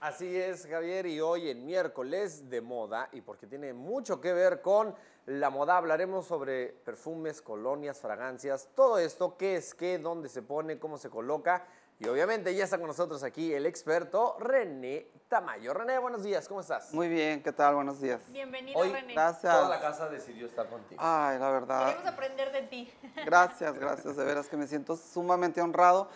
Así es, Javier, y hoy en miércoles de moda, y porque tiene mucho que ver con la moda, hablaremos sobre perfumes, colonias, fragancias, todo esto, qué es qué, dónde se pone, cómo se coloca, y obviamente ya está con nosotros aquí el experto René Tamayo. René, buenos días, ¿cómo estás? Muy bien, ¿qué tal? Buenos días. Bienvenido, Hoy, René. Gracias. Toda la casa decidió estar contigo. Ay, la verdad. Queremos aprender de ti. Gracias, gracias, de veras que me siento sumamente honrado.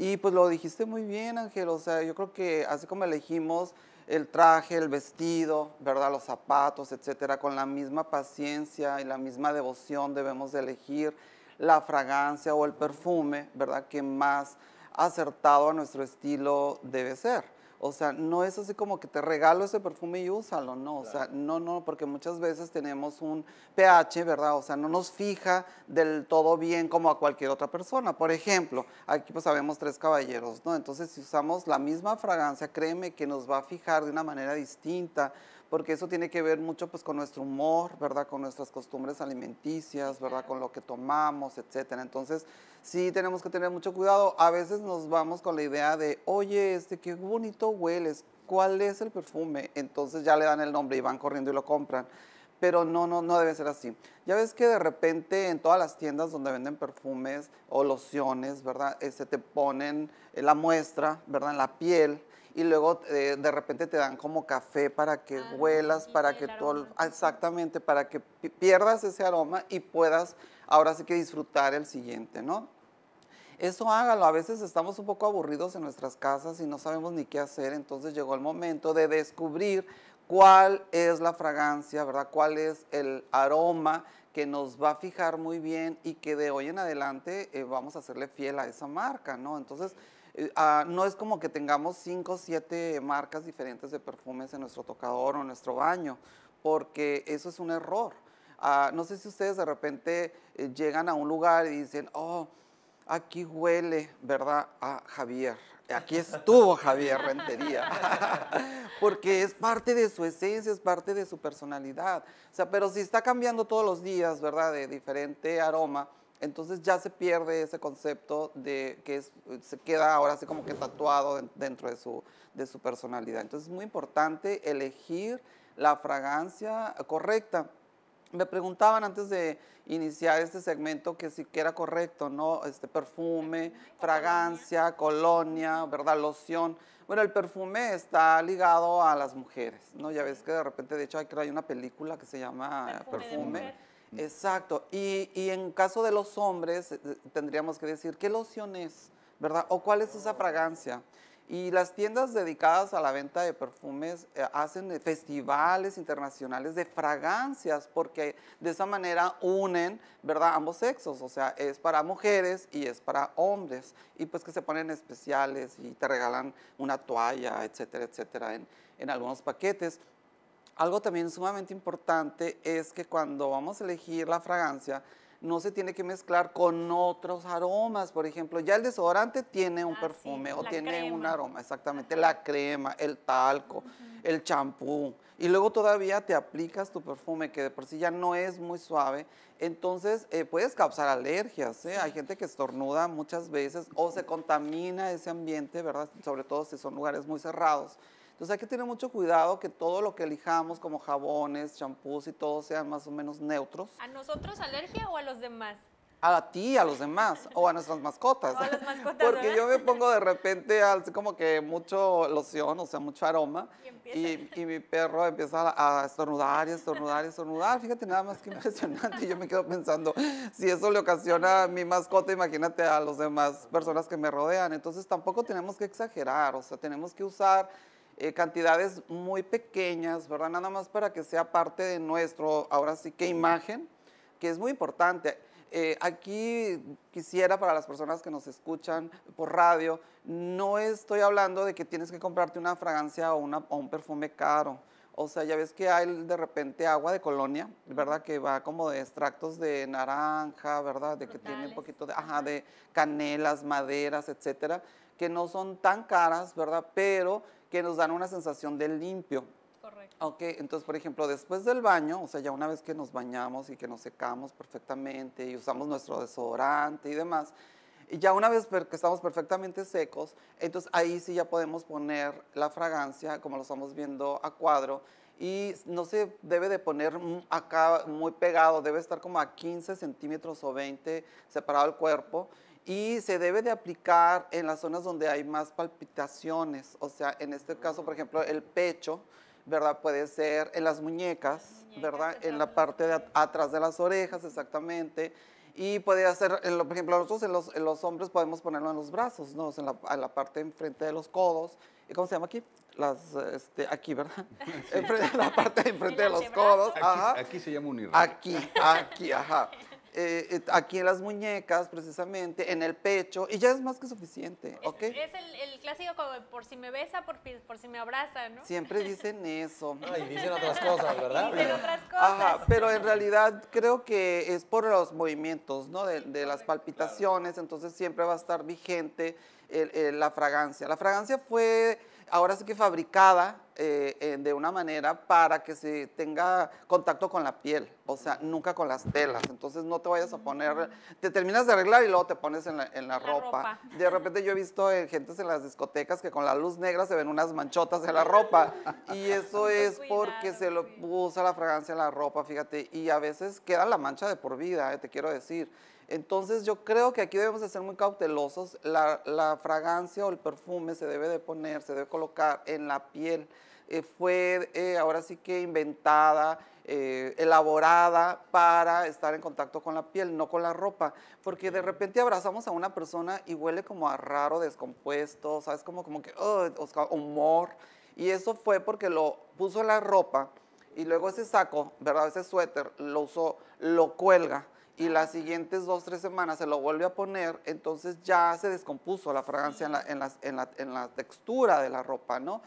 Y pues lo dijiste muy bien, Ángel, o sea, yo creo que así como elegimos el traje, el vestido, ¿verdad? Los zapatos, etcétera, con la misma paciencia y la misma devoción debemos de elegir la fragancia o el perfume, ¿verdad? Que más acertado a nuestro estilo debe ser. O sea, no es así como que te regalo ese perfume y úsalo, no, o sea, no, no, porque muchas veces tenemos un pH, ¿verdad? O sea, no nos fija del todo bien como a cualquier otra persona. Por ejemplo, aquí pues sabemos tres caballeros, ¿no? Entonces, si usamos la misma fragancia, créeme que nos va a fijar de una manera distinta porque eso tiene que ver mucho pues con nuestro humor, ¿verdad? Con nuestras costumbres alimenticias, ¿verdad? Con lo que tomamos, etcétera. Entonces, sí tenemos que tener mucho cuidado. A veces nos vamos con la idea de, oye, este, qué bonito hueles, ¿cuál es el perfume? Entonces ya le dan el nombre y van corriendo y lo compran. Pero no, no, no debe ser así. Ya ves que de repente en todas las tiendas donde venden perfumes o lociones, ¿verdad? Este, te ponen eh, la muestra, ¿verdad? En la piel, y luego eh, de repente te dan como café para que ah, huelas, para que todo... exactamente, para que pierdas ese aroma y puedas ahora sí que disfrutar el siguiente, ¿no? Eso hágalo, a veces estamos un poco aburridos en nuestras casas y no sabemos ni qué hacer, entonces llegó el momento de descubrir cuál es la fragancia, ¿verdad? ¿Cuál es el aroma que nos va a fijar muy bien y que de hoy en adelante eh, vamos a hacerle fiel a esa marca, ¿no? Entonces... Eh, ah, no es como que tengamos cinco o siete marcas diferentes de perfumes en nuestro tocador o en nuestro baño, porque eso es un error. Ah, no sé si ustedes de repente eh, llegan a un lugar y dicen, oh, aquí huele, ¿verdad? A Javier. Aquí estuvo Javier Rentería, porque es parte de su esencia, es parte de su personalidad. O sea, pero si está cambiando todos los días, ¿verdad? De diferente aroma, entonces ya se pierde ese concepto de que se queda ahora así como que tatuado dentro de su, personalidad. Entonces es muy importante elegir la fragancia correcta. Me preguntaban antes de iniciar este segmento que si era correcto, ¿no? Este perfume, fragancia, colonia, ¿verdad? Loción. Bueno, el perfume está ligado a las mujeres, ¿no? Ya ves que de repente, de hecho, hay una película que se llama perfume Exacto. Y, en caso de los hombres, eh, eh, tendríamos que decir, ¿qué loción es? ¿Verdad? ¿O cuál es esa fragancia? Y las tiendas dedicadas a la venta de perfumes eh, hacen festivales internacionales de fragancias porque de esa manera unen, ¿verdad?, ambos sexos. O sea, es para mujeres y es para hombres. Y pues que se ponen especiales y te regalan una toalla, etcétera, etcétera, en, en algunos paquetes. Algo también sumamente importante es que cuando vamos a elegir la fragancia, no se tiene que mezclar con otros aromas. Por ejemplo, ya el desodorante tiene un ah, perfume o tiene un aroma, exactamente. La crema, el talco, el champú. Y luego todavía te aplicas tu perfume, que de por sí ya no es muy suave. Entonces, eh, puedes causar alergias. ¿eh? Hay gente que estornuda muchas veces o se contamina ese ambiente, ¿verdad? Sobre todo si son lugares muy cerrados. Entonces hay que tener mucho cuidado que todo lo que elijamos como jabones, champús y todo sean más o menos neutros. ¿A nosotros alergia o a los demás? a ti, a los demás, o a nuestras mascotas. a las mascotas Porque yo me pongo de repente así como que mucho loción, o sea, mucho aroma. Y, mi perro empieza a estornudar y estornudar y estornudar. Fíjate nada más que impresionante. Y Yo me quedo pensando, si eso le ocasiona a mi mascota, imagínate a las demás personas que me rodean. Entonces tampoco tenemos que exagerar, o sea, tenemos que usar eh, cantidades muy pequeñas, ¿verdad? Nada más para que sea parte de nuestro, ahora sí que imagen, que es muy importante. Eh, aquí quisiera para las personas que nos escuchan por radio, no estoy hablando de que tienes que comprarte una fragancia o un perfume caro o sea, ya ves que hay de repente agua de colonia, ¿verdad? Que va como de extractos de naranja, ¿verdad? De que tiene un poquito de, ajá, de canelas, maderas, etcétera, que no son tan caras, ¿verdad? Pero que nos dan una sensación de limpio. Correcto. Ok, entonces, por ejemplo, después del baño, o sea, ya una vez que nos bañamos y que nos secamos perfectamente y usamos nuestro desodorante y demás, y ya una vez que estamos perfectamente secos, entonces ahí sí ya podemos poner la fragancia, como lo estamos viendo a cuadro, y no se debe de poner acá muy pegado, debe estar como a 15 centímetros o 20 separado el cuerpo y se debe de aplicar en las zonas donde hay más palpitaciones, o sea, en este caso, por ejemplo, el pecho, ¿verdad? Puede ser en las muñecas, ¿verdad? En la parte de atrás de las orejas, exactamente y puede hacer por ejemplo, nosotros en los, en los, hombres podemos ponerlo en los brazos, ¿no? en, la, en la, parte enfrente de los codos. ¿Y cómo se llama aquí? Las, este, aquí, ¿verdad? En la parte enfrente de los codos. Aquí, aquí se llama unir. Aquí, aquí, ajá. Eh, eh, aquí en las muñecas, precisamente, en el pecho, y ya es más que suficiente, pues ¿ok? Es, el, el, clásico por si me besa, por, si me abraza, ¿no? Siempre dicen eso. y dicen otras cosas, ¿verdad? dicen otras ah, cosas. pero en realidad creo que es por los movimientos, ¿no? De, las palpitaciones, entonces siempre va a estar vigente la fragancia. La fragancia fue ahora sí que fabricada eh, de una manera para que se tenga contacto con la piel, o sea, nunca con las telas. Entonces no te vayas a poner, te terminas de arreglar y luego te pones en la, ropa. De repente yo he visto gente eh, gentes en las discotecas que con la luz negra se ven unas manchotas en la ropa y eso es porque se lo puso la fragancia en la ropa, fíjate, y a veces queda la mancha de por vida, eh, te quiero decir. Entonces yo creo que aquí debemos de ser muy cautelosos. La, fragancia o el perfume se debe de poner, se debe colocar en la piel. Eh, fue eh, ahora sí que inventada, eh, elaborada para estar en contacto con la piel, no con la ropa, porque de repente abrazamos a una persona y huele como a raro, descompuesto, ¿sabes? Como, como que oh, humor. Y eso fue porque lo puso en la ropa y luego ese saco, ¿verdad? Ese suéter lo usó, lo cuelga y las siguientes dos, tres semanas se lo vuelve a poner, entonces ya se descompuso la fragancia en, la, en, las, en, la, en, la, textura de la ropa, ¿no?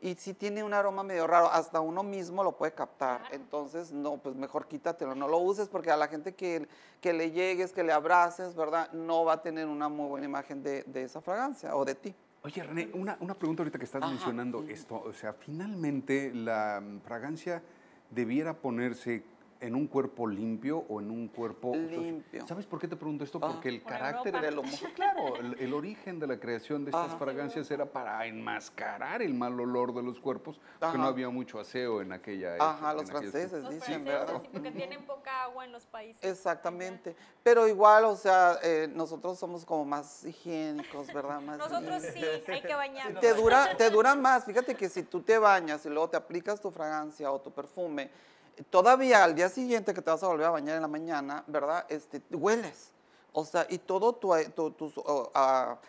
Y si tiene un aroma medio raro, hasta uno mismo lo puede captar. Entonces, no, pues mejor quítatelo, no lo uses porque a la gente que, que, le llegues, que le abraces, ¿verdad? No va a tener una muy buena imagen de, de esa fragancia o de ti. Oye, René, una, una pregunta ahorita que estás mencionando esto. O sea, finalmente la mm, fragancia debiera ponerse en un cuerpo limpio o en un cuerpo limpio. ¿Sabes por qué te pregunto esto? Ah. Porque el carácter de lo claro. El, origen de la creación de estas ah. fragancias era para enmascarar el mal olor de los cuerpos, porque no había mucho aseo en aquella época. Ajá, los franceses dicen, ¿verdad? Sí, porque tienen poca agua en los países. Exactamente. Pero igual, o sea, eh, nosotros somos como más higiénicos, ¿verdad? nosotros sí, hay que bañarnos. Te dura, te dura más. Fíjate que si tú te bañas y luego te aplicas tu fragancia o tu perfume, todavía al día siguiente que te vas a volver a bañar en la mañana, ¿verdad? Este, hueles. O sea, y todo eh, tus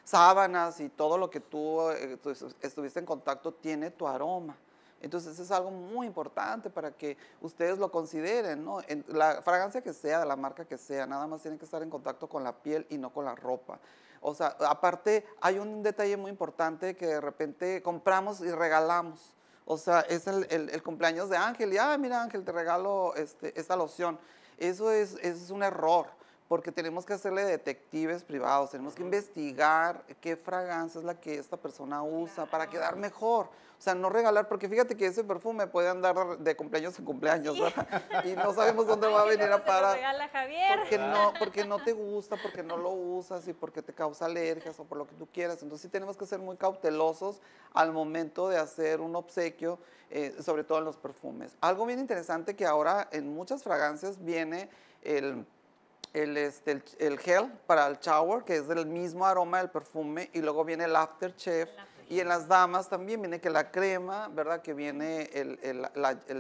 sábanas y todo lo que tú, eh, pues, estuviste en contacto tiene tu aroma. Entonces es algo muy importante para que ustedes lo consideren, ¿no? la fragancia que sea, de la marca que sea, nada más tiene que estar en contacto con la piel y no con la ropa. O sea, aparte hay un detalle muy importante que de repente compramos y regalamos. O sea, es el, el, cumpleaños de Ángel y, ah, mira Ángel, te regalo este, esta loción. Eso es, es un error porque tenemos que hacerle detectives privados, tenemos que investigar qué fragancia es la que esta persona usa para quedar mejor. O sea, no regalar, porque fíjate que ese perfume puede andar de cumpleaños en cumpleaños, Y no sabemos dónde va a venir a parar. regala Javier. Porque no, porque no te gusta, porque no lo usas y porque te causa alergias o por lo que tú quieras. Entonces sí tenemos que ser muy cautelosos al momento de hacer un obsequio, eh, sobre todo en los perfumes. Algo bien interesante que ahora en muchas fragancias viene el el, este, el, gel para el shower, que es del mismo aroma del perfume, y luego viene el after chef. y en las damas también viene que la crema, ¿verdad? Que viene el,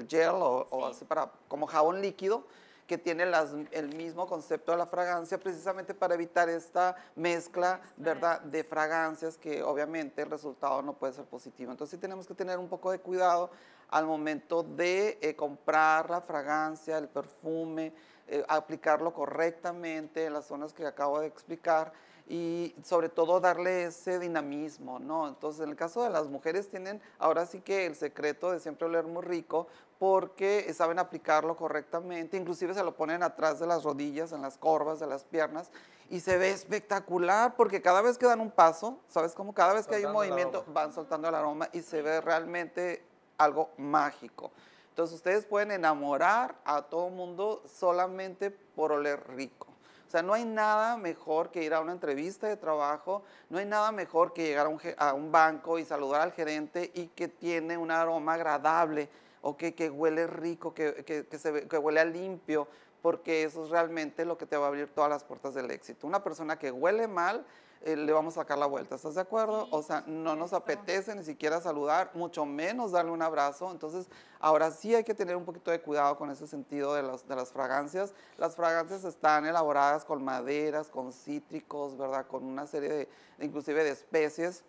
gel o, así para, como jabón líquido, que tiene las, el mismo concepto de la fragancia, precisamente para evitar esta mezcla, ¿verdad? De fragancias que obviamente el resultado no puede ser positivo. Entonces sí tenemos que tener un poco de cuidado al momento de eh, comprar la fragancia, el perfume, eh, aplicarlo correctamente en las zonas que acabo de explicar y sobre todo darle ese dinamismo, ¿no? Entonces, en el caso de las mujeres tienen ahora sí que el secreto de siempre oler muy rico porque saben aplicarlo correctamente, inclusive se lo ponen atrás de las rodillas, en las corvas de las piernas y se ve espectacular porque cada vez que dan un paso, ¿sabes cómo? Cada vez que hay un movimiento van soltando el aroma y se ve realmente algo mágico. Entonces ustedes pueden enamorar a todo mundo solamente por oler rico. O sea, no hay nada mejor que ir a una entrevista de trabajo, no hay nada mejor que llegar a un, banco y saludar al gerente y que tiene un aroma agradable o que, que huele rico, que, que, se, que huele a limpio, porque eso es realmente lo que te va a abrir todas las puertas del éxito. Una persona que huele mal eh, le vamos a sacar la vuelta, ¿estás de acuerdo? o sea, no nos apetece ni siquiera saludar, mucho menos darle un abrazo. Entonces, ahora sí hay que tener un poquito de cuidado con ese sentido de, de las fragancias. Las fragancias están elaboradas con maderas, con cítricos, ¿verdad? Con una serie de, inclusive de especies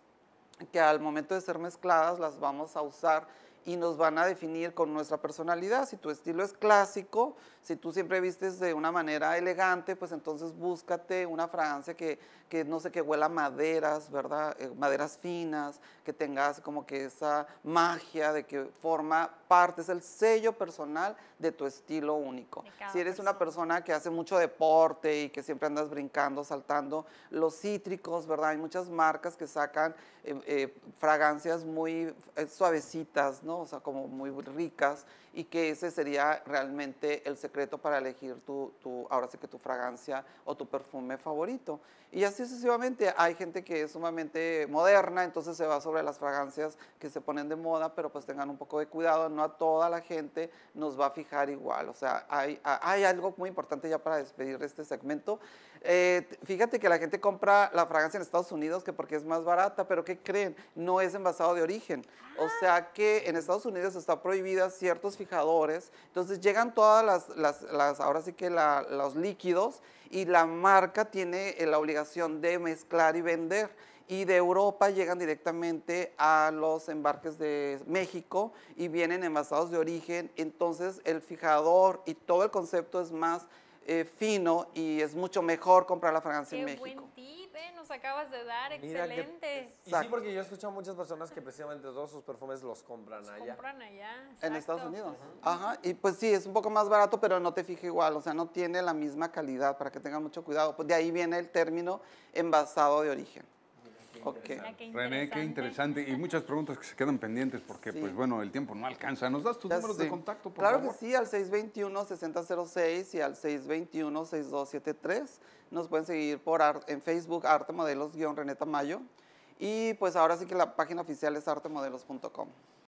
que al momento de ser mezcladas las vamos a usar y nos van a definir con nuestra personalidad. Si tu estilo es clásico, si tú siempre vistes de una manera elegante, pues entonces búscate una fragancia que, que no sé, que huela maderas, ¿verdad? Eh, maderas finas, que tengas como que esa magia de que forma parte, es el sello personal de tu estilo único. Si eres una persona que hace mucho deporte y que siempre andas brincando, saltando, los cítricos, ¿verdad? Hay muchas marcas que sacan eh, eh, fragancias muy suavecitas, ¿no? O sea, como muy ricas y que ese sería realmente el secreto para elegir tu, tu ahora sé que tu fragancia o tu perfume favorito. Y así sucesivamente hay gente que es sumamente moderna, entonces se va sobre las fragancias que se ponen de moda, pero pues tengan un poco de cuidado, no a toda la gente nos va a fijar igual. O sea, hay, hay algo muy importante ya para despedir este segmento. Eh, fíjate que la gente compra la fragancia en Estados Unidos que porque es más barata, pero ¿qué creen? No es envasado de origen. O sea que en Estados Unidos está prohibida ciertos fijadores, entonces llegan todas las, las, ahora sí que los líquidos y la marca tiene eh, la obligación de mezclar y vender y de Europa llegan directamente a los embarques de México y vienen envasados de origen. Entonces el fijador y todo el concepto es más eh, fino y es mucho mejor comprar la fragancia en México nos acabas de dar, excelente. sí, porque yo he escuchado muchas personas que precisamente todos sus perfumes los compran Los allá. compran allá. En Estados Unidos. Ajá, y pues sí, es un poco más barato, pero no te fije igual, o sea, no tiene la misma calidad, para que tengan mucho cuidado. Pues de ahí viene el término envasado de origen. Okay. René, qué interesante. Y muchas preguntas que se quedan pendientes porque, pues bueno, el tiempo no alcanza. ¿Nos das tus números de contacto, por claro que sí, al 621-6006 y al 621-6273. Nos pueden seguir por en Facebook, Arte Modelos-René Tamayo. Y pues ahora sí que la página oficial es artemodelos.com.